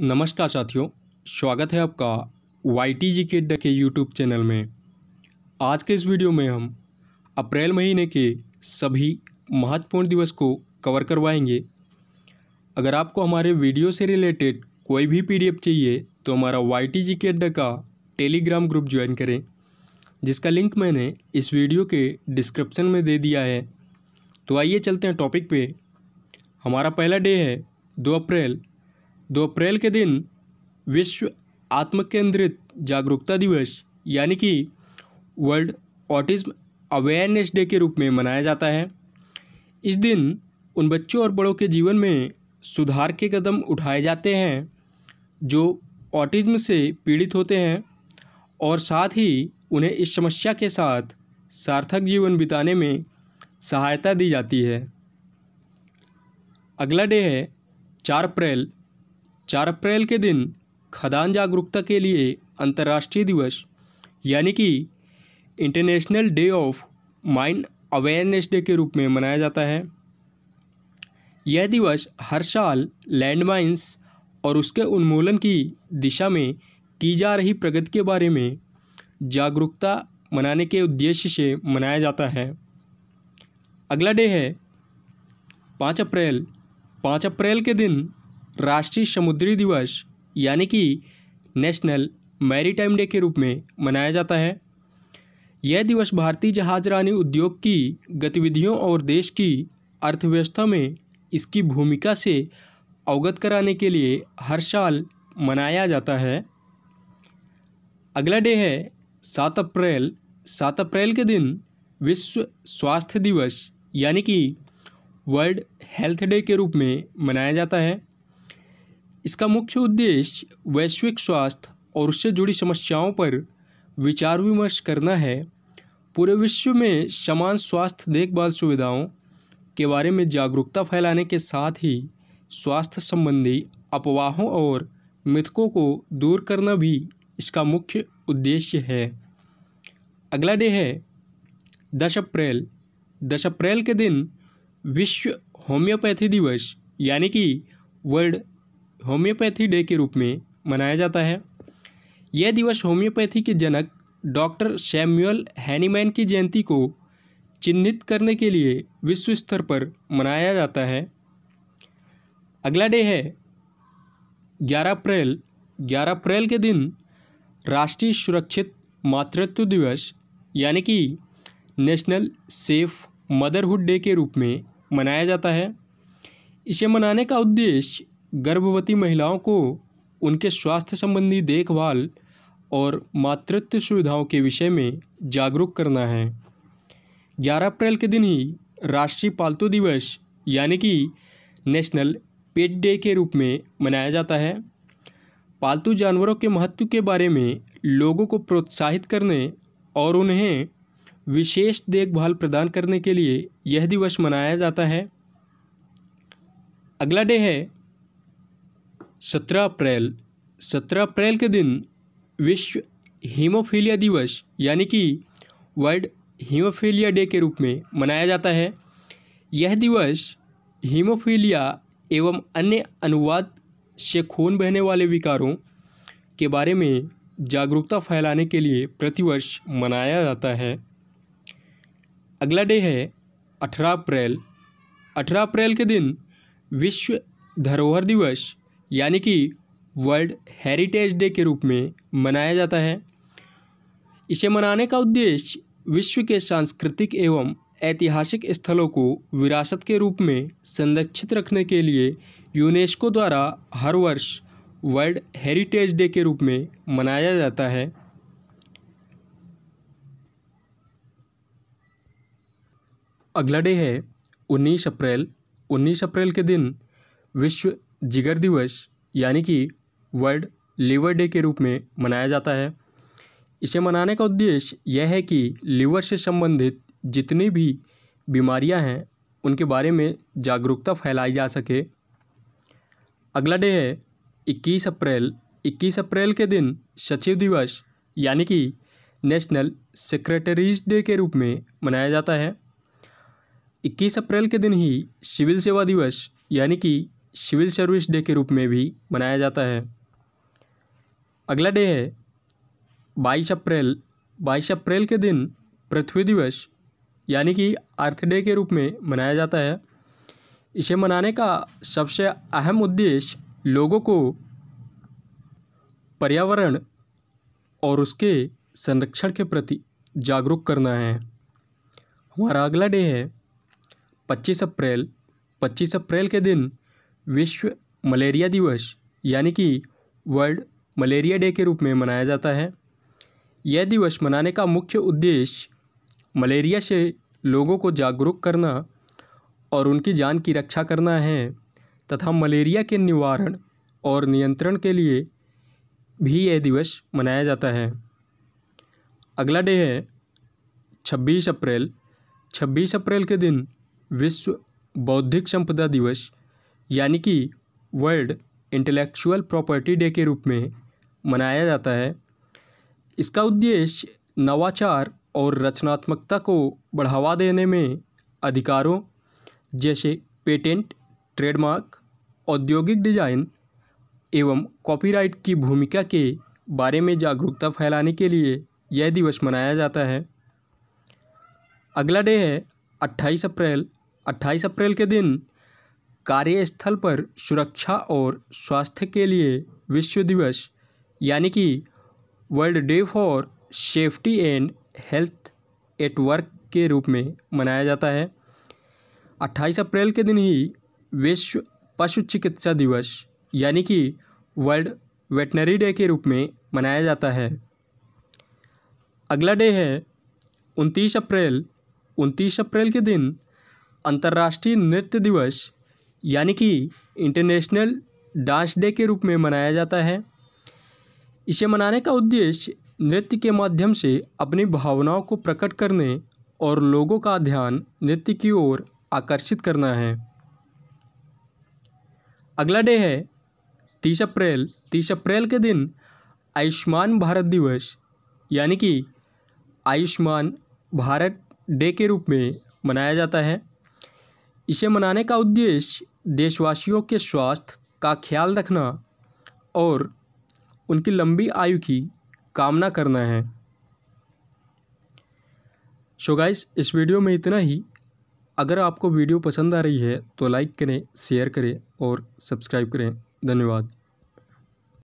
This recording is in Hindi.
नमस्कार साथियों स्वागत है आपका वाई टी जी के अड्डा के यूट्यूब चैनल में आज के इस वीडियो में हम अप्रैल महीने के सभी महत्वपूर्ण दिवस को कवर करवाएंगे अगर आपको हमारे वीडियो से रिलेटेड कोई भी पीडीएफ चाहिए तो हमारा वाई टी जी के अड्डा का टेलीग्राम ग्रुप ज्वाइन करें जिसका लिंक मैंने इस वीडियो के डिस्क्रिप्शन में दे दिया है तो आइए चलते हैं टॉपिक पे हमारा पहला डे है दो अप्रैल दो अप्रैल के दिन विश्व आत्मकेंद्रित जागरूकता दिवस यानी कि वर्ल्ड ऑटिज्म अवेयरनेस डे के रूप में मनाया जाता है इस दिन उन बच्चों और बड़ों के जीवन में सुधार के कदम उठाए जाते हैं जो ऑटिज्म से पीड़ित होते हैं और साथ ही उन्हें इस समस्या के साथ सार्थक जीवन बिताने में सहायता दी जाती है अगला डे है चार अप्रैल चार अप्रैल के दिन खदान जागरूकता के लिए अंतर्राष्ट्रीय दिवस यानी कि international day of mine awareness day के रूप में मनाया जाता है यह दिवस हर साल लैंडमाइंस और उसके उन्मूलन की दिशा में की जा रही प्रगति के बारे में जागरूकता मनाने के उद्देश्य से मनाया जाता है अगला डे है पाँच अप्रैल पाँच अप्रैल के दिन राष्ट्रीय समुद्री दिवस यानी कि नेशनल मैरीटाइम डे के रूप में मनाया जाता है यह दिवस भारतीय जहाजरानी उद्योग की गतिविधियों और देश की अर्थव्यवस्था में इसकी भूमिका से अवगत कराने के लिए हर साल मनाया जाता है अगला डे है सात अप्रैल सात अप्रैल के दिन विश्व स्वास्थ्य दिवस यानी कि वर्ल्ड हेल्थ डे के रूप में मनाया जाता है इसका मुख्य उद्देश्य वैश्विक स्वास्थ्य और उससे जुड़ी समस्याओं पर विचार विमर्श करना है पूरे विश्व में समान स्वास्थ्य देखभाल सुविधाओं के बारे में जागरूकता फैलाने के साथ ही स्वास्थ्य संबंधी अपवाहों और मृतकों को दूर करना भी इसका मुख्य उद्देश्य है अगला डे है दस अप्रैल दस अप्रैल के दिन विश्व होम्योपैथी दिवस यानी कि वर्ल्ड होम्योपैथी डे के रूप में मनाया जाता है यह दिवस होम्योपैथी के जनक डॉक्टर सैम्यूअल हैनीमैन की जयंती को चिन्हित करने के लिए विश्व स्तर पर मनाया जाता है अगला डे है 11 अप्रैल 11 अप्रैल के दिन राष्ट्रीय सुरक्षित मातृत्व दिवस यानी कि नेशनल सेफ मदरहुड डे के रूप में मनाया जाता है इसे मनाने का उद्देश्य गर्भवती महिलाओं को उनके स्वास्थ्य संबंधी देखभाल और मातृत्व सुविधाओं के विषय में जागरूक करना है 11 अप्रैल के दिन ही राष्ट्रीय पालतू दिवस यानी कि नेशनल पेट डे के रूप में मनाया जाता है पालतू जानवरों के महत्व के बारे में लोगों को प्रोत्साहित करने और उन्हें विशेष देखभाल प्रदान करने के लिए यह दिवस मनाया जाता है अगला डे है सत्रह अप्रैल सत्रह अप्रैल के दिन विश्व हीमोफीलिया दिवस यानी कि वर्ल्ड हीमोफीलिया डे के रूप में मनाया जाता है यह दिवस हीमोफीलिया एवं अन्य अनुवाद से खून बहने वाले विकारों के बारे में जागरूकता फैलाने के लिए प्रतिवर्ष मनाया जाता है अगला डे है अठारह अप्रैल अठारह अप्रैल के दिन विश्व धरोहर दिवस यानी कि वर्ल्ड हेरिटेज डे के रूप में मनाया जाता है इसे मनाने का उद्देश्य विश्व के सांस्कृतिक एवं ऐतिहासिक स्थलों को विरासत के रूप में संरक्षित रखने के लिए यूनेस्को द्वारा हर वर्ष वर्ल्ड हेरिटेज डे के रूप में मनाया जाता है अगला डे है 19 अप्रैल 19 अप्रैल के दिन विश्व जिगर दिवस यानी कि वर्ल्ड लीवर डे के रूप में मनाया जाता है इसे मनाने का उद्देश्य यह है कि लीवर से संबंधित जितनी भी बीमारियां हैं उनके बारे में जागरूकता फैलाई जा सके अगला डे है 21 अप्रैल 21 अप्रैल के दिन सचिव दिवस यानी कि नेशनल सेक्रेटरीज डे के रूप में मनाया जाता है 21 अप्रैल के दिन ही सिविल सेवा दिवस यानी कि सिविल सर्विस डे के रूप में भी मनाया जाता है अगला डे है बाईस अप्रैल बाईस अप्रैल के दिन पृथ्वी दिवस यानी कि अर्थ डे के रूप में मनाया जाता है इसे मनाने का सबसे अहम उद्देश्य लोगों को पर्यावरण और उसके संरक्षण के प्रति जागरूक करना है हमारा अगला डे है 25 अप्रैल 25 अप्रैल के दिन विश्व मलेरिया दिवस यानी कि वर्ल्ड मलेरिया डे के रूप में मनाया जाता है यह दिवस मनाने का मुख्य उद्देश्य मलेरिया से लोगों को जागरूक करना और उनकी जान की रक्षा करना है तथा मलेरिया के निवारण और नियंत्रण के लिए भी यह दिवस मनाया जाता है अगला डे है 26 अप्रैल 26 अप्रैल के दिन विश्व बौद्धिक संपदा दिवस यानी कि वर्ल्ड इंटेलेक्चुअल प्रॉपर्टी डे के रूप में मनाया जाता है इसका उद्देश्य नवाचार और रचनात्मकता को बढ़ावा देने में अधिकारों जैसे पेटेंट ट्रेडमार्क औद्योगिक डिजाइन एवं कॉपीराइट की भूमिका के बारे में जागरूकता फैलाने के लिए यह दिवस मनाया जाता है अगला डे है 28 अप्रैल 28 अप्रैल के दिन कार्यस्थल पर सुरक्षा और स्वास्थ्य के लिए विश्व दिवस यानी कि world day for safety and health at work के रूप में मनाया जाता है 28 अप्रैल के दिन ही विश्व पशु चिकित्सा दिवस यानी कि वर्ल्ड वेटनरी डे के रूप में मनाया जाता है अगला डे है 29 अप्रैल 29 अप्रैल के दिन अंतर्राष्ट्रीय नृत्य दिवस यानी कि इंटरनेशनल डांस डे के रूप में मनाया जाता है इसे मनाने का उद्देश्य नृत्य के माध्यम से अपनी भावनाओं को प्रकट करने और लोगों का ध्यान नृत्य की ओर आकर्षित करना है अगला डे है तीस अप्रैल तीस अप्रैल के दिन आयुष्मान भारत दिवस यानी कि आयुष्मान भारत डे के रूप में मनाया जाता है इसे मनाने का उद्देश्य देशवासियों के स्वास्थ्य का ख्याल रखना और उनकी लंबी आयु की कामना करना है सो so गाइस इस वीडियो में इतना ही अगर आपको वीडियो पसंद आ रही है तो लाइक करें शेयर करें और सब्सक्राइब करें धन्यवाद